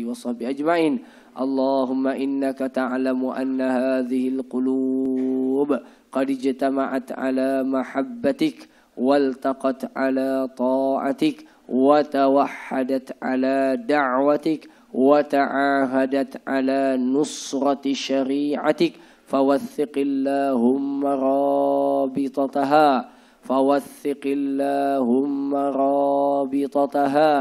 وصحبه أجمعين اللهم إنك تعلم أن هذه القلوب قد اجتمعت على محبتك والتقت على طاعتك وتوحدت على دعوتك وتعاهدت على نصرة شريعتك فوثق اللهم رابطتها فوثق اللهم رابطتها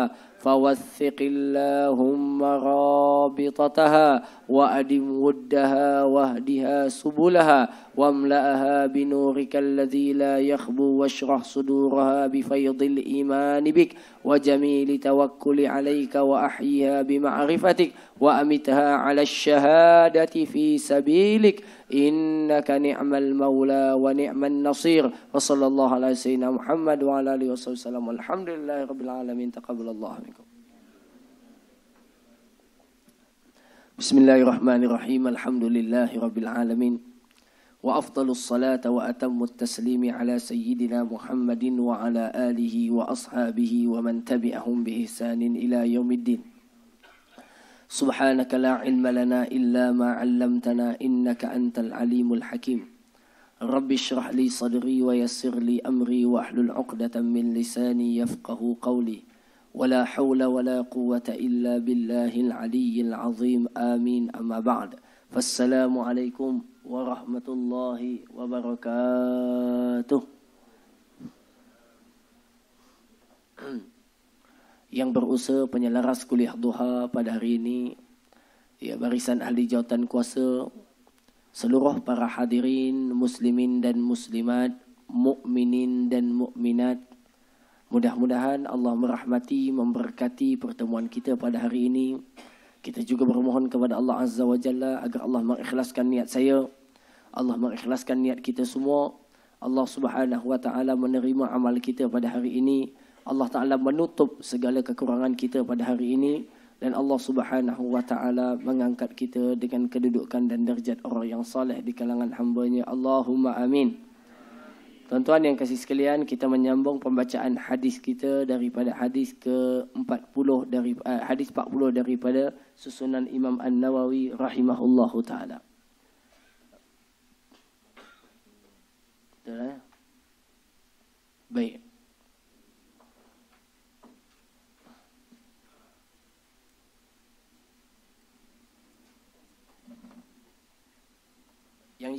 فوثق اللهم رابطتها وأدم ودها واهدها سبلها واملأها بنورك الذي لا يخبو واشرح صدورها بفيض الإيمان بك وجميل توكل عليك وأحيها بمعرفتك وأمتها على الشهادة في سبيلك إنك نعم المولى ونعم النصير وصلى الله على سيدنا محمد وعلى آله وصحبه وسلم والحمد لله رب العالمين تقبل الله منكم بسم الله الرحمن الرحيم الحمد لله رب العالمين وأفضل الصلاة وأتم التسليم على سيدنا محمد وعلى آله وأصحابه ومن تبعهم بإحسان إلى يوم الدين Subhanaka la ilma lana illa ma 'allamtana innaka antal alimul hakim. Rabbi shrah li sadri wa yassir li amri wa hlul 'uqdatam min lisani yafqahu qawli. Wala hawla wala quwwata illa billahil 'aliyyil 'azim. Amin. Amma ba'd. Fassalamu alaikum warahmatullahi wabarakatuh. Mm. yang berusaha penyelaras kuliah duha pada hari ini ya barisan ahli jawatan kuasa seluruh para hadirin muslimin dan muslimat mukminin dan mukminat mudah-mudahan Allah merahmati memberkati pertemuan kita pada hari ini kita juga bermohon kepada Allah azza wajalla agar Allah mengikhlaskan niat saya Allah mengikhlaskan niat kita semua Allah subhanahu wa ta'ala menerima amal kita pada hari ini. Allah Ta'ala menutup segala kekurangan kita pada hari ini dan Allah Subhanahu Wa Ta'ala mengangkat kita dengan kedudukan dan derajat orang yang saleh di kalangan hamba-Nya. Allahumma amin. Tuan-tuan yang kasih sekalian, kita menyambung pembacaan hadis kita daripada hadis ke-40 dari eh, hadis 40 daripada susunan Imam An-Nawawi rahimahullahu taala.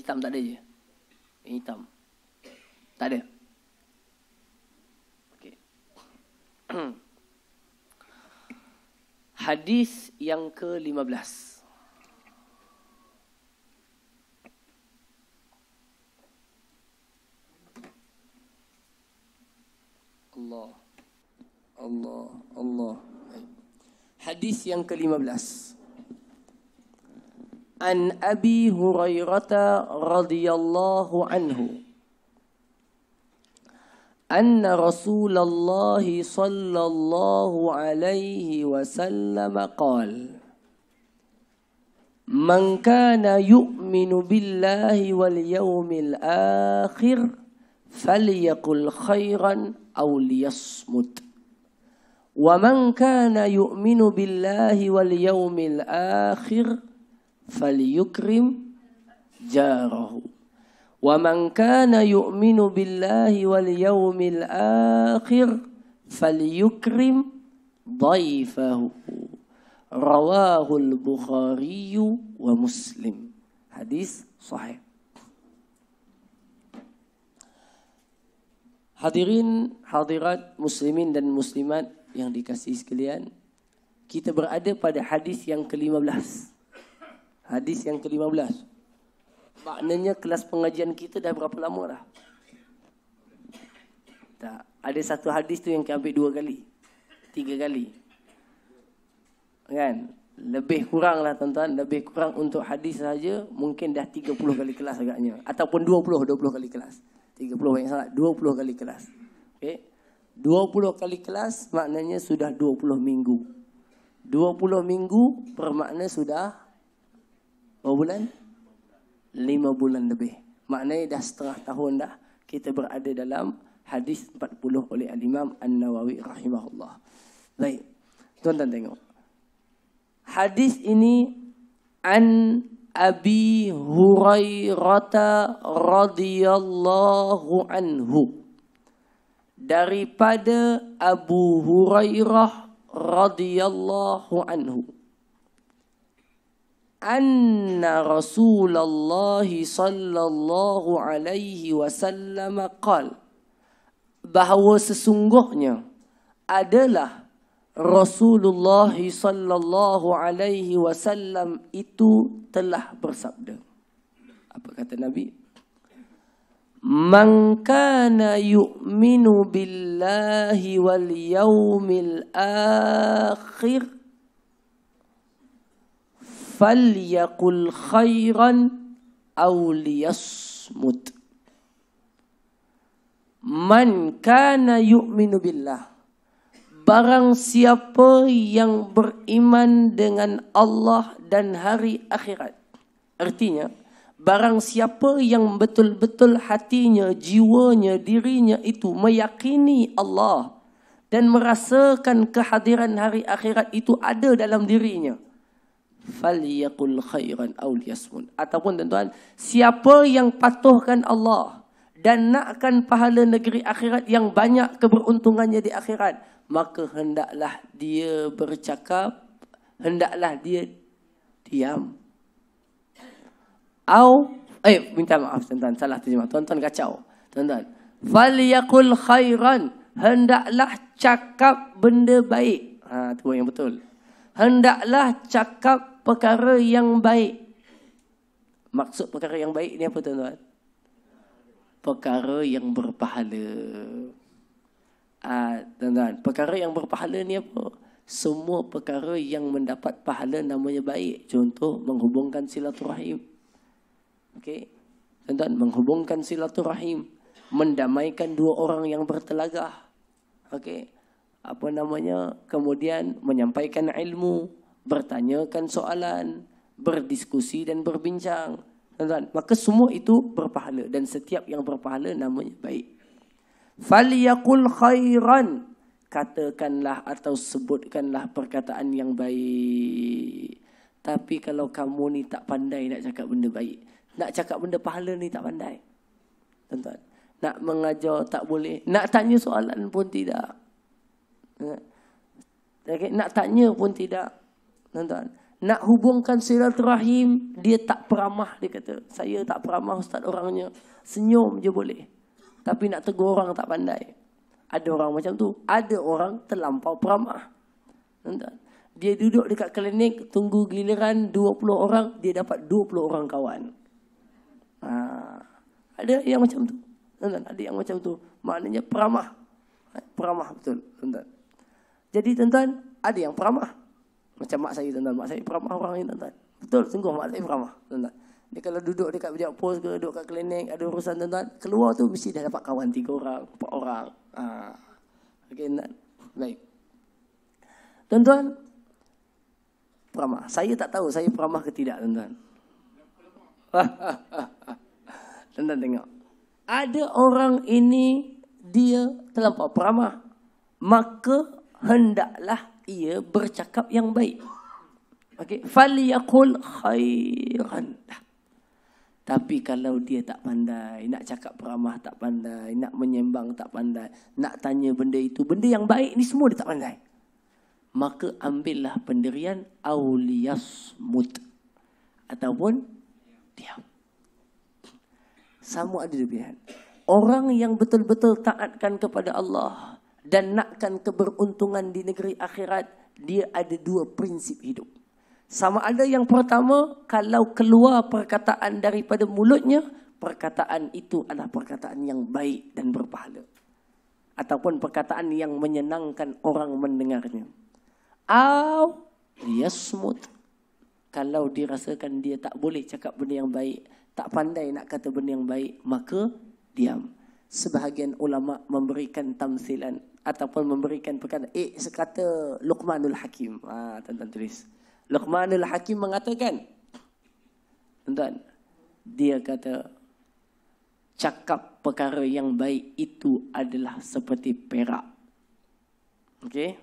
hitam tak ada je. Yang hitam. Tak ada. Okay. Hadis yang ke-15. Allah. Allah. Allah. Hadis yang ke-15. عن أبي هريرة رضي الله عنه أن رسول الله صلى الله عليه وسلم قال من كان يؤمن بالله واليوم الآخر فليقل خيرا أو ليصمت ومن كان يؤمن بالله واليوم الآخر falyukrim jarahu wa man kana yu'minu billahi wal yawmil akhir falyukrim dhaifahu rawahu al bukhari wa muslim hadis sahih hadirin hadirat muslimin dan muslimat yang dikasihi sekalian kita berada pada hadis yang ke-15 Hadis yang ke-15. Maknanya kelas pengajian kita dah berapa lama dah? Tak. Ada satu hadis tu yang kami ambil dua kali. Tiga kali. Kan? Lebih kurang lah tuan-tuan. Lebih kurang untuk hadis saja mungkin dah 30 kali kelas agaknya. Ataupun 20, 20 kali kelas. 30 banyak salah. 20 kali kelas. Okay? 20 kali kelas maknanya sudah 20 minggu. 20 minggu bermakna sudah berapa bulan? Lima bulan lebih. Maknanya dah setengah tahun dah kita berada dalam hadis 40 oleh Al-Imam An-Nawawi rahimahullah. Baik. Tuan-tuan tengok. Hadis ini an Abi Hurairah radhiyallahu anhu daripada Abu Hurairah radhiyallahu anhu أن رسول الله صلى الله عليه وسلم قال sesungguhnya adalah Rasulullah sallallahu alaihi wasallam itu telah bersabda apa kata nabi man kana yu'minu billahi wal yaumil akhir falyakul khairan aw liyasmut man kana yu'minu billah barang siapa yang beriman dengan Allah dan hari akhirat artinya barang siapa yang betul-betul hatinya jiwanya dirinya itu meyakini Allah dan merasakan kehadiran hari akhirat itu ada dalam dirinya falyakul khairan awliyasmun liyasmut ataupun tuan-tuan siapa yang patuhkan Allah dan nakkan pahala negeri akhirat yang banyak keberuntungannya di akhirat maka hendaklah dia bercakap hendaklah dia diam au eh minta maaf tuan-tuan salah terjemah tuan-tuan kacau tuan-tuan falyakul khairan hendaklah cakap benda baik ha tu yang betul hendaklah cakap perkara yang baik. Maksud perkara yang baik ni apa tuan-tuan? Perkara yang berpahala. Ah, tuan-tuan, perkara yang berpahala ni apa? Semua perkara yang mendapat pahala namanya baik. Contoh, menghubungkan silaturahim. Okey? Tuan-tuan, menghubungkan silaturahim. Mendamaikan dua orang yang bertelagah. Okey? Apa namanya? Kemudian, menyampaikan ilmu bertanyakan soalan, berdiskusi dan berbincang. Tuan-tuan, maka semua itu berpahala dan setiap yang berpahala namanya baik. Faliyakul khairan. Katakanlah atau sebutkanlah perkataan yang baik. Tapi kalau kamu ni tak pandai nak cakap benda baik. Nak cakap benda pahala ni tak pandai. Tuan-tuan. Nak mengajar tak boleh. Nak tanya soalan pun tidak. Eh, nak tanya pun tidak tuan-tuan. Nak hubungkan sirat rahim, dia tak peramah. Dia kata, saya tak peramah ustaz orangnya. Senyum je boleh. Tapi nak tegur orang tak pandai. Ada orang macam tu. Ada orang terlampau peramah. Tuan-tuan. Dia duduk dekat klinik, tunggu giliran 20 orang, dia dapat 20 orang kawan. Ha. Ada yang macam tu. Tuan-tuan, ada yang macam tu. Maknanya peramah. Peramah betul. Tuan-tuan. Jadi tuan-tuan, ada yang peramah. Macam mak saya tuan-tuan. Mak saya peramah orang ni tuan-tuan. Betul, sungguh mak saya peramah tuan-tuan. Dia kalau duduk dekat bijak pos ke, duduk kat klinik, ada urusan tuan-tuan, keluar tu mesti dah dapat kawan tiga orang, empat orang. Ha. Okey, tuan Baik. Tuan-tuan, peramah. Saya tak tahu saya peramah ke tidak, tuan-tuan. tuan-tuan tengok. Ada orang ini, dia terlampau peramah. Maka hendaklah ia bercakap yang baik. Okey, hmm. falyaqul khairan. Tapi kalau dia tak pandai, nak cakap peramah tak pandai, nak menyembang tak pandai, nak tanya benda itu, benda yang baik ni semua dia tak pandai. Maka ambillah pendirian mut Ataupun diam. Sama ada dia pilihan. Orang yang betul-betul taatkan kepada Allah, dan nakkan keberuntungan di negeri akhirat, dia ada dua prinsip hidup. Sama ada yang pertama, kalau keluar perkataan daripada mulutnya, perkataan itu adalah perkataan yang baik dan berpahala. Ataupun perkataan yang menyenangkan orang mendengarnya. Aw, dia smooth. Kalau dirasakan dia tak boleh cakap benda yang baik, tak pandai nak kata benda yang baik, maka diam. Sebahagian ulama memberikan tamsilan ataupun memberikan perkataan eh sekata Luqmanul Hakim. Ha tuan-tuan tulis. Luqmanul Hakim mengatakan tuan dia kata cakap perkara yang baik itu adalah seperti perak. Okey.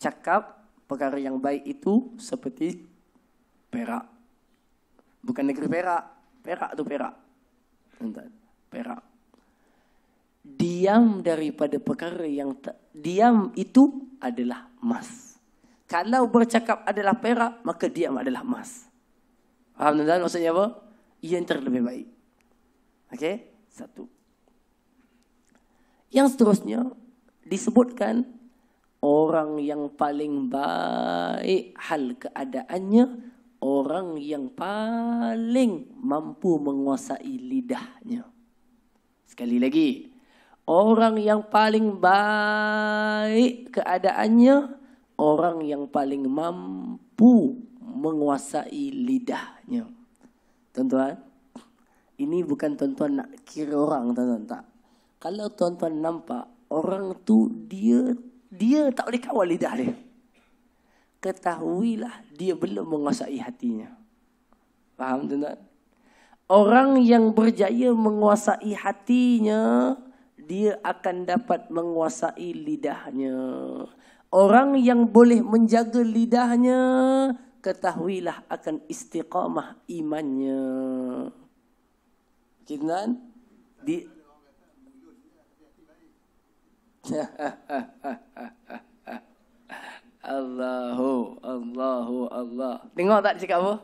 Cakap perkara yang baik itu seperti perak. Bukan negeri perak. Perak tu perak. Tuan-tuan, perak diam daripada perkara yang tak, diam itu adalah emas. Kalau bercakap adalah perak, maka diam adalah emas. Faham tuan maksudnya apa? Ia Yang terlebih baik. Okey, satu. Yang seterusnya disebutkan orang yang paling baik hal keadaannya orang yang paling mampu menguasai lidahnya. Sekali lagi, Orang yang paling baik keadaannya Orang yang paling mampu menguasai lidahnya Tuan-tuan Ini bukan tuan-tuan nak kira orang tuan-tuan tak Kalau tuan-tuan nampak Orang tu dia dia tak boleh kawal lidah dia Ketahuilah dia belum menguasai hatinya Faham tuan-tuan? Orang yang berjaya menguasai hatinya, dia akan dapat menguasai lidahnya. Orang yang boleh menjaga lidahnya, ketahuilah akan istiqamah imannya. Kita Di... Allahu, Allahu, Allah. Tengok tak cakap apa?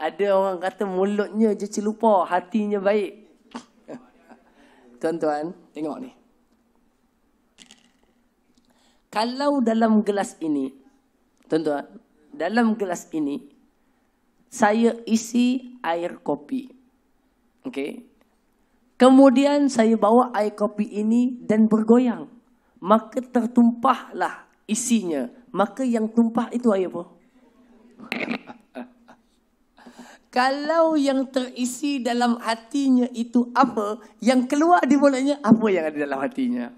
Ada orang kata mulutnya je celupa, hatinya baik. Tuan-tuan, tengok ni. Kalau dalam gelas ini, tuan-tuan, dalam gelas ini, saya isi air kopi. Okey. Kemudian saya bawa air kopi ini dan bergoyang. Maka tertumpahlah isinya. Maka yang tumpah itu air apa? kalau yang terisi dalam hatinya itu apa, yang keluar di mulutnya apa yang ada dalam hatinya.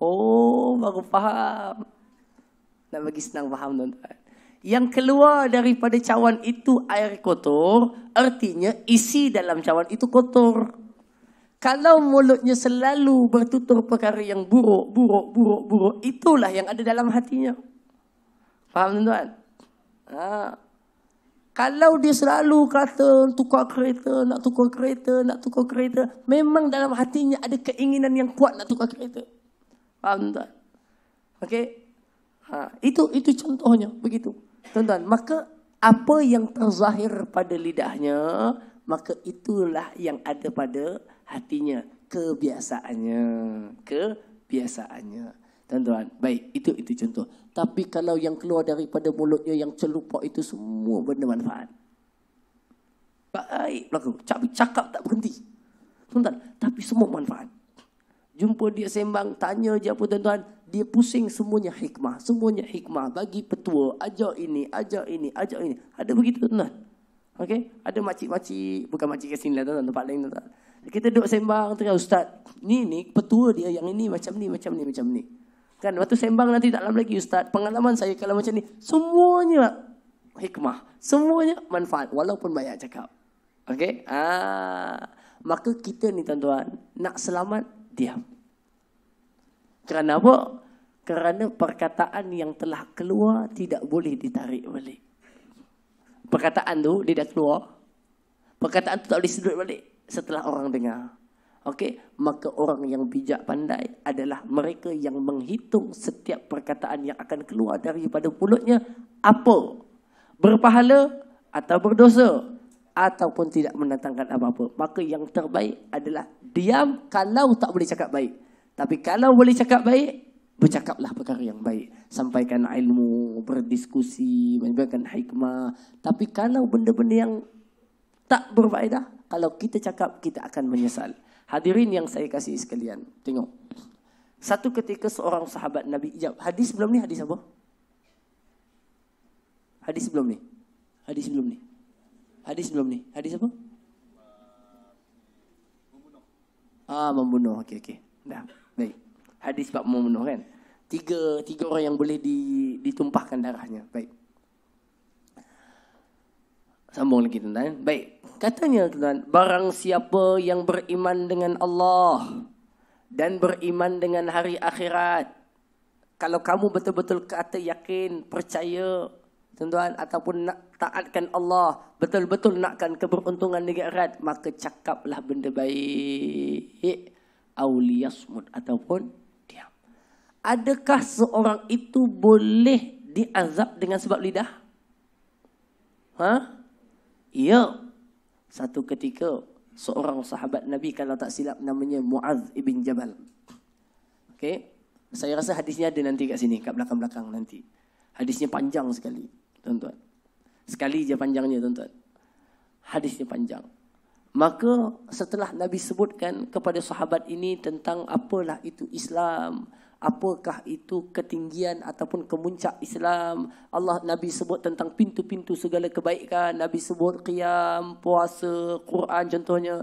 Oh, baru faham. Nak bagi senang faham tuan-tuan. Yang keluar daripada cawan itu air kotor, artinya isi dalam cawan itu kotor. Kalau mulutnya selalu bertutur perkara yang buruk, buruk, buruk, buruk, itulah yang ada dalam hatinya. Faham tuan-tuan? Haa. Kalau dia selalu kata tukar kereta, nak tukar kereta, nak tukar kereta, memang dalam hatinya ada keinginan yang kuat nak tukar kereta. Faham tuan? Okey. Ha, itu itu contohnya begitu. Tuan-tuan, maka apa yang terzahir pada lidahnya, maka itulah yang ada pada hatinya, kebiasaannya, kebiasaannya. Tuan-tuan, baik, itu itu contoh. Tapi kalau yang keluar daripada mulutnya yang celupak itu semua benda manfaat. Baik, berlaku. Tapi cakap tak berhenti. Tuan-tuan, tapi semua manfaat. Jumpa dia sembang, tanya je apa tuan-tuan. Dia pusing semuanya hikmah. Semuanya hikmah. Bagi petua, ajak ini, ajak ini, ajak ini. Ada begitu tuan-tuan. Okey, ada makcik-makcik, bukan makcik kat sini lah tuan-tuan, tempat lain tuan-tuan. Kita duduk sembang, tengah ustaz, ni ni, petua dia yang ini macam ni, macam ni. Macam ni. Kan waktu sembang nanti tak lama lagi Ustaz. Pengalaman saya kalau macam ni. Semuanya hikmah. Semuanya manfaat. Walaupun banyak cakap. Okey. Ah. Maka kita ni tuan-tuan. Nak selamat, diam. Kerana apa? Kerana perkataan yang telah keluar tidak boleh ditarik balik. Perkataan tu dia dah keluar. Perkataan tu tak boleh sedut balik setelah orang dengar. Okey, maka orang yang bijak pandai adalah mereka yang menghitung setiap perkataan yang akan keluar daripada mulutnya apa? Berpahala atau berdosa ataupun tidak mendatangkan apa-apa. Maka yang terbaik adalah diam kalau tak boleh cakap baik. Tapi kalau boleh cakap baik, bercakaplah perkara yang baik. Sampaikan ilmu, berdiskusi, menyebarkan hikmah. Tapi kalau benda-benda yang tak berfaedah, kalau kita cakap kita akan menyesal. Hadirin yang saya kasih sekalian, tengok. Satu ketika seorang sahabat Nabi Ijab. Hadis sebelum ni hadis apa? Hadis sebelum ni. Hadis sebelum ni. Hadis sebelum ni. Hadis apa? Ah membunuh. Okey okey. Dah. Baik. Hadis bab membunuh kan. Tiga tiga orang yang boleh di, ditumpahkan darahnya. Baik sambung lagi tuan-tuan. Baik. Katanya tuan, barang siapa yang beriman dengan Allah dan beriman dengan hari akhirat. Kalau kamu betul-betul kata yakin, percaya tuan-tuan ataupun nak taatkan Allah, betul-betul nakkan keberuntungan negara, maka cakaplah benda baik. Aulia Auliyasmud ataupun diam. Adakah seorang itu boleh diazab dengan sebab lidah? Hah? Ya. Satu ketika seorang sahabat Nabi kalau tak silap namanya Muaz ibn Jabal. Okey. Saya rasa hadisnya ada nanti kat sini, kat belakang-belakang nanti. Hadisnya panjang sekali, tuan-tuan. Sekali je panjangnya, tuan-tuan. Hadisnya panjang. Maka setelah Nabi sebutkan kepada sahabat ini tentang apalah itu Islam, apakah itu ketinggian ataupun kemuncak Islam. Allah Nabi sebut tentang pintu-pintu segala kebaikan. Nabi sebut qiyam, puasa, Quran contohnya.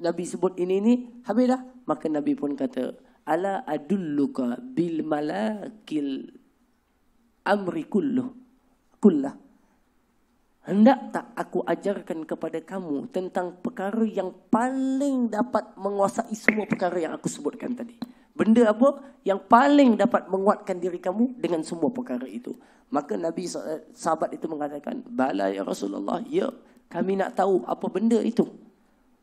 Nabi sebut ini ini habis dah. Maka Nabi pun kata, ala adulluka bil malakil amri kulluh. Kullah. Hendak tak aku ajarkan kepada kamu tentang perkara yang paling dapat menguasai semua perkara yang aku sebutkan tadi. Benda apa yang paling dapat menguatkan diri kamu dengan semua perkara itu? Maka Nabi sahabat itu mengatakan, "Bala ya Rasulullah, ya kami nak tahu apa benda itu."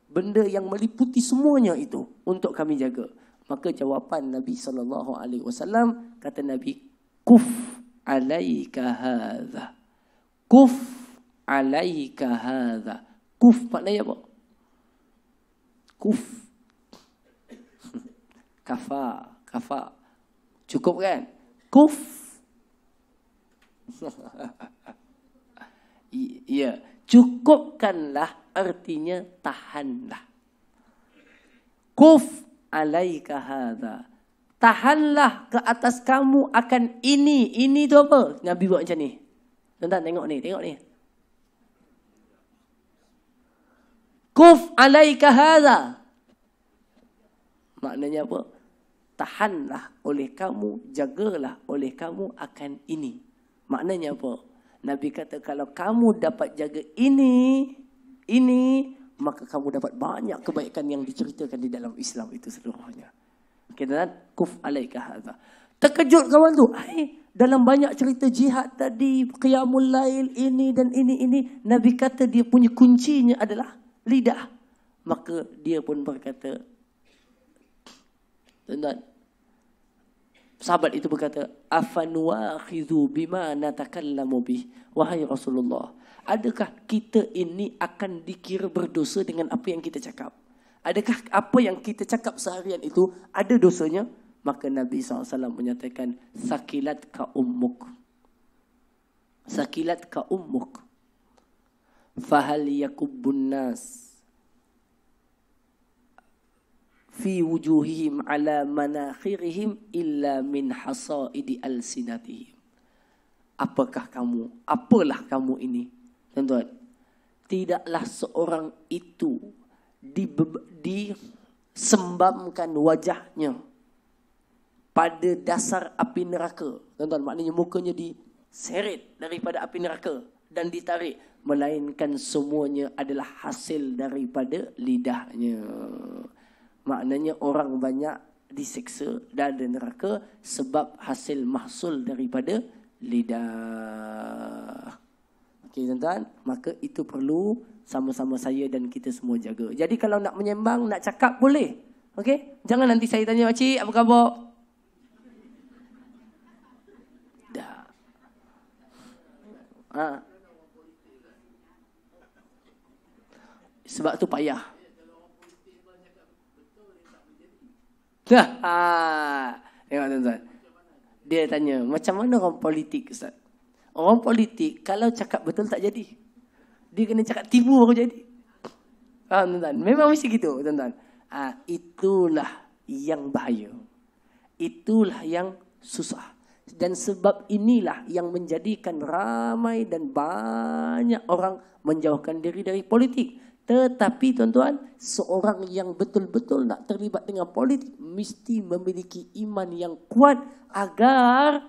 Benda yang meliputi semuanya itu untuk kami jaga. Maka jawapan Nabi saw kata Nabi, "Kuf alaika hadha." Kuf alaika hadha. Kuf maknanya apa? Kuf kafa kafa cukup kan kuf iya cukupkanlah artinya tahanlah kuf alaika hadha tahanlah ke atas kamu akan ini ini tu apa nabi buat macam ni tuan tengok ni tengok ni kuf alaika hadha maknanya apa tahanlah oleh kamu, jagalah oleh kamu akan ini. Maknanya apa? Nabi kata kalau kamu dapat jaga ini, ini, maka kamu dapat banyak kebaikan yang diceritakan di dalam Islam itu seluruhnya. Kita kuf alaika hadha. Terkejut kawan tu. Hai, dalam banyak cerita jihad tadi, qiyamul lail ini dan ini ini, Nabi kata dia punya kuncinya adalah lidah. Maka dia pun berkata, Tuan-tuan. Sahabat itu berkata, Afanuakhidhu bima natakallamu bih. Wahai Rasulullah. Adakah kita ini akan dikira berdosa dengan apa yang kita cakap? Adakah apa yang kita cakap seharian itu ada dosanya? Maka Nabi SAW menyatakan, Sakilat ka ummuk. Sakilat ka ummuk. Fahal yakubun nas. fi wujuhihim ala manakhirihim illa min hasaidi alsinatihim. Apakah kamu? Apalah kamu ini? Tuan-tuan, tidaklah seorang itu di, di wajahnya pada dasar api neraka. Tuan-tuan, maknanya mukanya diseret daripada api neraka dan ditarik. Melainkan semuanya adalah hasil daripada lidahnya maknanya orang banyak diseksa dan di neraka sebab hasil mahsul daripada lidah. Okey tuan-tuan, maka itu perlu sama-sama saya dan kita semua jaga. Jadi kalau nak menyembang, nak cakap boleh. Okey? Jangan nanti saya tanya makcik, apa khabar? Dah. Ha. Sebab tu payah. Ah. Tengok tuan-tuan. Dia tanya, macam mana orang politik Ustaz? Orang politik kalau cakap betul tak jadi. Dia kena cakap tipu baru jadi. Faham tuan-tuan? Memang mesti gitu tuan-tuan. Ha, itulah yang bahaya. Itulah yang susah. Dan sebab inilah yang menjadikan ramai dan banyak orang menjauhkan diri dari politik. Tetapi tuan-tuan, seorang yang betul-betul nak terlibat dengan politik mesti memiliki iman yang kuat agar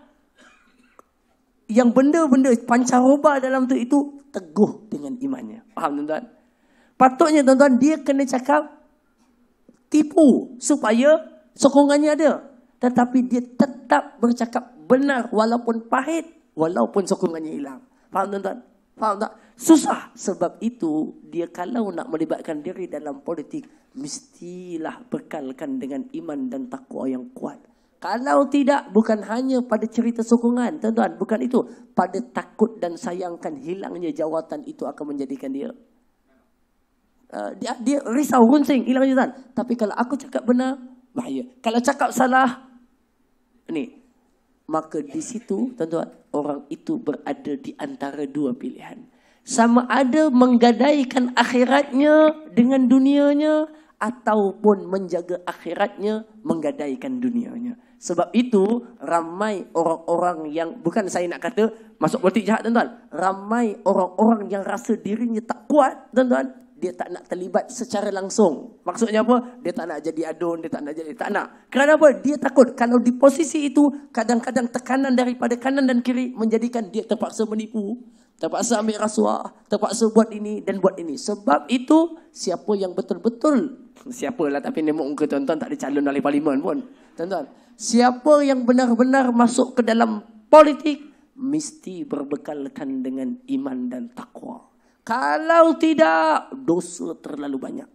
yang benda-benda pancaroba dalam tu itu teguh dengan imannya. Faham tuan-tuan? Patutnya tuan-tuan dia kena cakap tipu supaya sokongannya ada. Tetapi dia tetap bercakap benar walaupun pahit, walaupun sokongannya hilang. Faham tuan-tuan? Faham Susah. Sebab itu, dia kalau nak melibatkan diri dalam politik, mestilah bekalkan dengan iman dan takwa yang kuat. Kalau tidak, bukan hanya pada cerita sokongan, tuan-tuan. Bukan itu. Pada takut dan sayangkan hilangnya jawatan itu akan menjadikan dia. Uh, dia, dia risau, runcing, hilangnya jawatan. Tapi kalau aku cakap benar, bahaya. Kalau cakap salah, ni, maka di situ tuan-tuan orang itu berada di antara dua pilihan sama ada menggadaikan akhiratnya dengan dunianya ataupun menjaga akhiratnya menggadaikan dunianya sebab itu ramai orang-orang yang bukan saya nak kata masuk politik jahat tuan-tuan ramai orang-orang yang rasa dirinya tak kuat tuan-tuan dia tak nak terlibat secara langsung. Maksudnya apa? Dia tak nak jadi adun, dia tak nak jadi, tak nak. Kerana apa? Dia takut kalau di posisi itu, kadang-kadang tekanan daripada kanan dan kiri menjadikan dia terpaksa menipu, terpaksa ambil rasuah, terpaksa buat ini dan buat ini. Sebab itu, siapa yang betul-betul, siapalah tapi ni muka tuan-tuan tak ada calon dari parlimen pun. Tuan-tuan, siapa yang benar-benar masuk ke dalam politik, mesti berbekalkan dengan iman dan takwa. Kalau tidak, dosa terlalu banyak.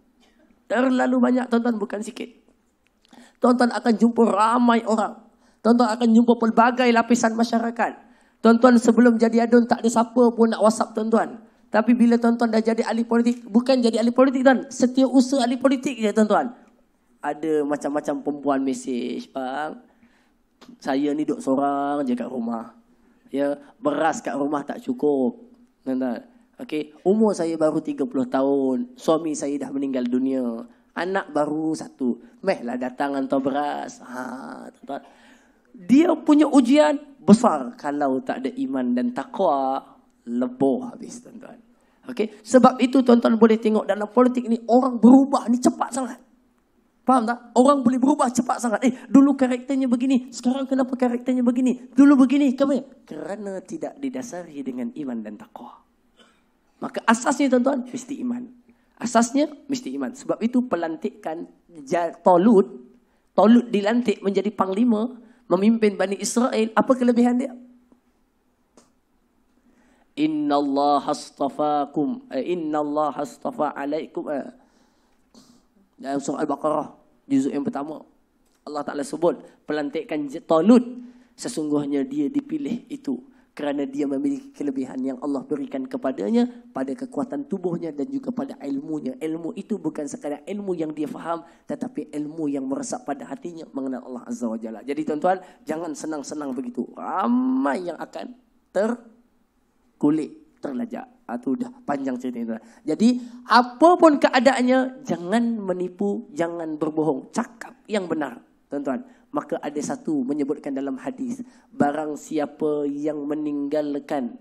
Terlalu banyak, tuan-tuan, bukan sikit. Tuan-tuan akan jumpa ramai orang. Tuan-tuan akan jumpa pelbagai lapisan masyarakat. Tuan-tuan sebelum jadi adun, tak ada siapa pun nak whatsapp tuan-tuan. Tapi bila tuan-tuan dah jadi ahli politik, bukan jadi ahli politik tuan, setiap usaha ahli politik je tuan-tuan. Ada macam-macam perempuan mesej, bang. Saya ni duduk seorang je kat rumah. Ya, beras kat rumah tak cukup. Tuan-tuan. Okey, umur saya baru 30 tahun. Suami saya dah meninggal dunia. Anak baru satu. Meh lah datang hantar beras. Ha, tuan-tuan. Dia punya ujian besar kalau tak ada iman dan takwa leboh habis tuan-tuan. Okey, sebab itu tuan-tuan boleh tengok dalam politik ni orang berubah ni cepat sangat. Faham tak? Orang boleh berubah cepat sangat. Eh, dulu karakternya begini. Sekarang kenapa karakternya begini? Dulu begini. Kenapa? Kerana tidak didasari dengan iman dan taqwa. Maka asasnya tuan-tuan mesti iman. Asasnya mesti iman. Sebab itu pelantikan Tolud, Tolud dilantik menjadi panglima memimpin Bani Israel. Apa kelebihan dia? Inna Allah astafakum. Eh, inna Allah astafa alaikum. Eh. Dalam surah Al-Baqarah, juzuk yang pertama. Allah Ta'ala sebut, pelantikan Tolud. Sesungguhnya dia dipilih itu kerana dia memiliki kelebihan yang Allah berikan kepadanya pada kekuatan tubuhnya dan juga pada ilmunya. Ilmu itu bukan sekadar ilmu yang dia faham tetapi ilmu yang meresap pada hatinya mengenal Allah Azza wa Jalla. Jadi tuan-tuan, jangan senang-senang begitu. Ramai yang akan terkulik, terlajak. Itu ah, dah panjang cerita itu. Jadi apapun keadaannya, jangan menipu, jangan berbohong. Cakap yang benar. Tuan-tuan, maka ada satu menyebutkan dalam hadis barang siapa yang meninggalkan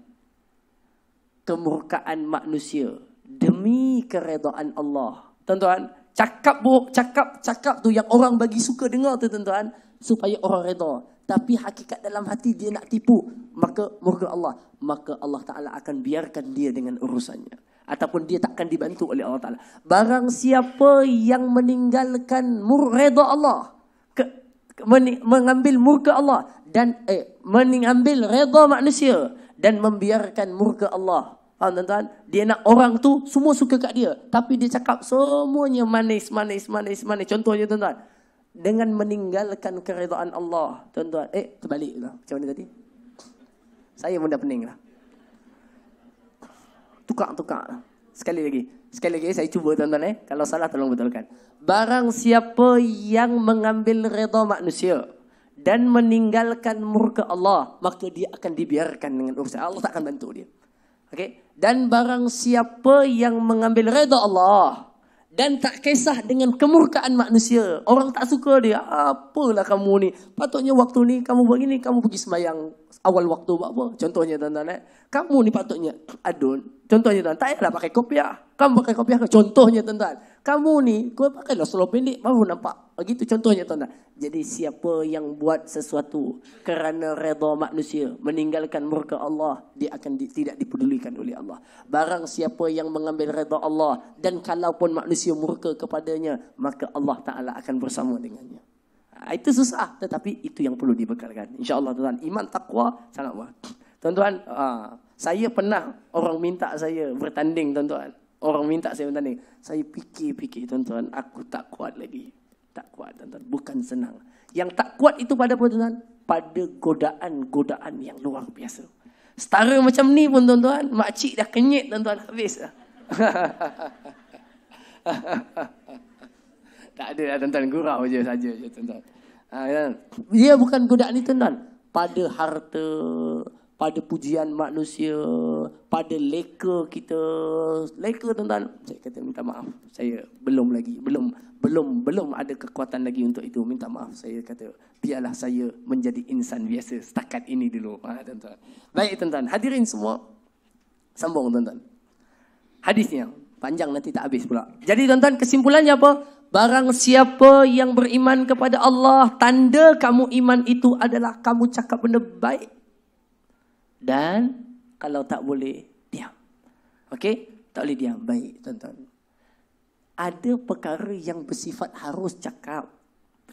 kemurkaan manusia demi keredaan Allah tuan-tuan cakap buruk cakap cakap tu yang orang bagi suka dengar tu tuan-tuan supaya orang reda tapi hakikat dalam hati dia nak tipu maka murka Allah maka Allah taala akan biarkan dia dengan urusannya ataupun dia takkan dibantu oleh Allah taala barang siapa yang meninggalkan murreda Allah mengambil murka Allah dan eh, mengambil redha manusia dan membiarkan murka Allah. Faham tuan-tuan? Dia nak orang tu semua suka kat dia. Tapi dia cakap semuanya manis, manis, manis, manis. Contohnya tuan-tuan. Dengan meninggalkan keredaan Allah. Tuan-tuan. Eh, terbalik. Lah. Macam mana tadi? Saya pun dah pening lah. Tukar, tukar. Lah. Sekali lagi. Sekali lagi saya cuba tuan-tuan eh. Kalau salah tolong betulkan. Barang siapa yang mengambil reda manusia dan meninggalkan murka Allah, maka dia akan dibiarkan dengan urusan Allah tak akan bantu dia. okay Dan barang siapa yang mengambil reda Allah dan tak kisah dengan kemurkaan manusia. Orang tak suka dia. Apalah kamu ni. Patutnya waktu ni kamu begini, kamu pergi semayang awal waktu buat apa. Contohnya tuan-tuan eh. Kamu ni patutnya adun. Contohnya tuan, tak payahlah pakai kopiah. Kamu pakai kopiah ke? Contohnya tuan-tuan. Kamu ni, kau pakai lah selop pendek, baru nampak Begitu oh, contohnya tuan-tuan. Jadi siapa yang buat sesuatu kerana redha manusia, meninggalkan murka Allah, dia akan di, tidak dipedulikan oleh Allah. Barang siapa yang mengambil redha Allah dan kalaupun manusia murka kepadanya, maka Allah Ta'ala akan bersama dengannya. Ah, itu susah tetapi itu yang perlu dibekalkan. InsyaAllah tuan-tuan, iman takwa sangat kuat. Tuan-tuan, ah, saya pernah orang minta saya bertanding tuan-tuan. Orang minta saya bertanding. Saya fikir-fikir tuan-tuan, aku tak kuat lagi. Tak kuat, tuan-tuan. Bukan senang. Yang tak kuat itu pada apa, tuan-tuan? Pada godaan-godaan yang luar biasa. Setara macam ni pun, tuan-tuan. Makcik dah kenyit, tuan-tuan. Habis lah. tak ada lah, tuan-tuan. Gurau je saja, tuan-tuan. Ha, ya. Dia bukan godaan itu tuan-tuan. Pada harta, pada pujian manusia, pada leka kita. Leka tuan-tuan, saya kata minta maaf. Saya belum lagi, belum belum belum ada kekuatan lagi untuk itu. Minta maaf, saya kata biarlah saya menjadi insan biasa setakat ini dulu. Ha, tuan-tuan. Baik tuan-tuan, hadirin semua. Sambung tuan-tuan. Hadisnya, panjang nanti tak habis pula. Jadi tuan-tuan, kesimpulannya apa? Barang siapa yang beriman kepada Allah, tanda kamu iman itu adalah kamu cakap benda baik dan kalau tak boleh diam. Okey, tak boleh diam. Baik, tuan-tuan. Ada perkara yang bersifat harus cakap.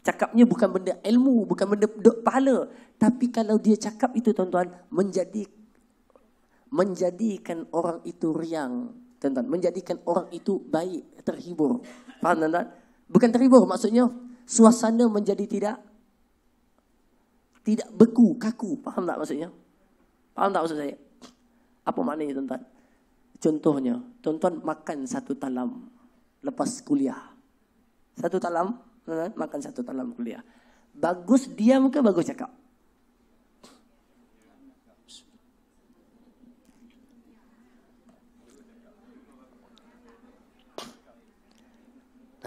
Cakapnya bukan benda ilmu, bukan benda pahala, tapi kalau dia cakap itu tuan-tuan menjadi menjadikan orang itu riang, tuan-tuan, menjadikan orang itu baik, terhibur. Faham tuan-tuan? Bukan terhibur maksudnya suasana menjadi tidak tidak beku, kaku. Faham tak maksudnya? Paham tak maksud saya? Apa maknanya tuan-tuan? Contohnya, tuan-tuan makan satu talam lepas kuliah. Satu talam, tuan-tuan makan satu talam kuliah. Bagus diam ke bagus cakap?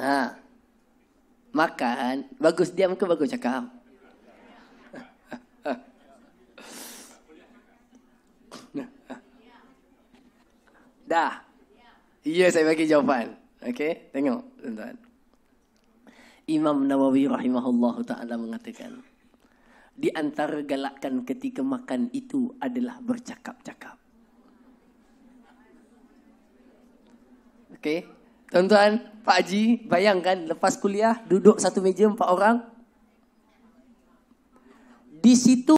Ha. Makan, bagus diam ke bagus cakap? Dah. Ya, yeah, saya bagi jawapan. Okey, tengok tuan-tuan. Imam Nawawi rahimahullah ta'ala mengatakan, di antara galakan ketika makan itu adalah bercakap-cakap. Okey, tuan-tuan, Pak Haji, bayangkan lepas kuliah duduk satu meja empat orang. Di situ